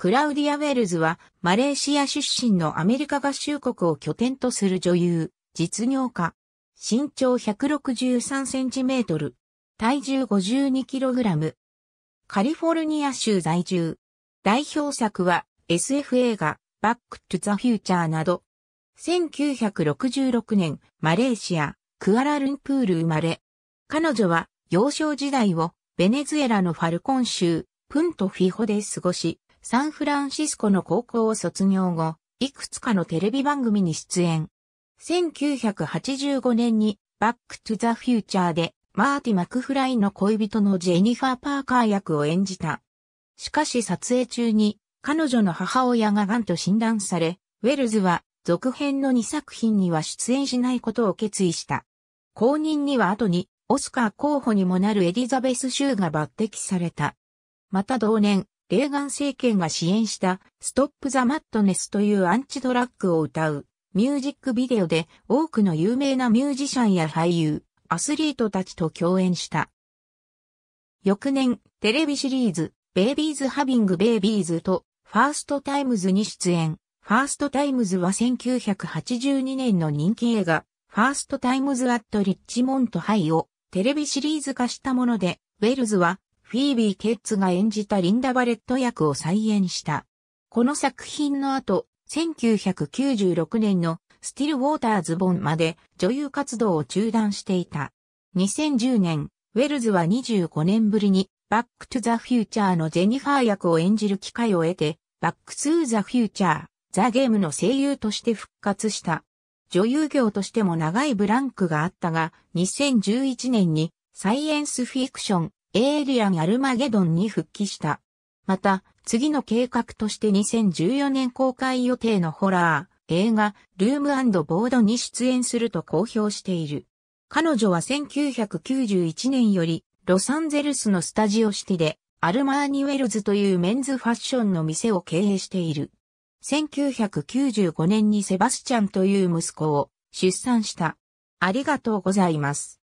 クラウディア・ウェルズは、マレーシア出身のアメリカ合衆国を拠点とする女優、実業家。身長163センチメートル。体重52キログラム。カリフォルニア州在住。代表作は SF 映画、バック・トゥ・ザ・フューチャーなど。1966年、マレーシア、クアラルンプール生まれ。彼女は幼少時代をベネズエラのファルコン州、プントフィホで過ごし、サンフランシスコの高校を卒業後、いくつかのテレビ番組に出演。1985年にバックトゥザフューチャーでマーティ・マクフライの恋人のジェニファー・パーカー役を演じた。しかし撮影中に彼女の母親が癌と診断され、ウェルズは続編の2作品には出演しないことを決意した。後任には後にオスカー候補にもなるエリザベス・シューが抜擢された。また同年、レーガン政権が支援したストップ・ザ・マットネスというアンチドラッグを歌うミュージックビデオで多くの有名なミュージシャンや俳優、アスリートたちと共演した。翌年、テレビシリーズ、ベイビーズ・ハビング・ベイビーズと、ファースト・タイムズに出演。ファースト・タイムズは1982年の人気映画、ファースト・タイムズ・アット・リッチモント・ハイをテレビシリーズ化したもので、ウェルズはフィービー・ケッツが演じたリンダ・バレット役を再演した。この作品の後、1996年のスティル・ウォーターズ・ボンまで女優活動を中断していた。2010年、ウェルズは25年ぶりにバック・トゥ・ザ・フューチャーのジェニファー役を演じる機会を得て、バック・トゥ・ザ・フューチャー、ザ・ゲームの声優として復活した。女優業としても長いブランクがあったが、2011年にサイエンスフィクション、エイリアン・アルマゲドンに復帰した。また、次の計画として2014年公開予定のホラー、映画、ルームボードに出演すると公表している。彼女は1991年より、ロサンゼルスのスタジオシティで、アルマーニウェルズというメンズファッションの店を経営している。1995年にセバスチャンという息子を出産した。ありがとうございます。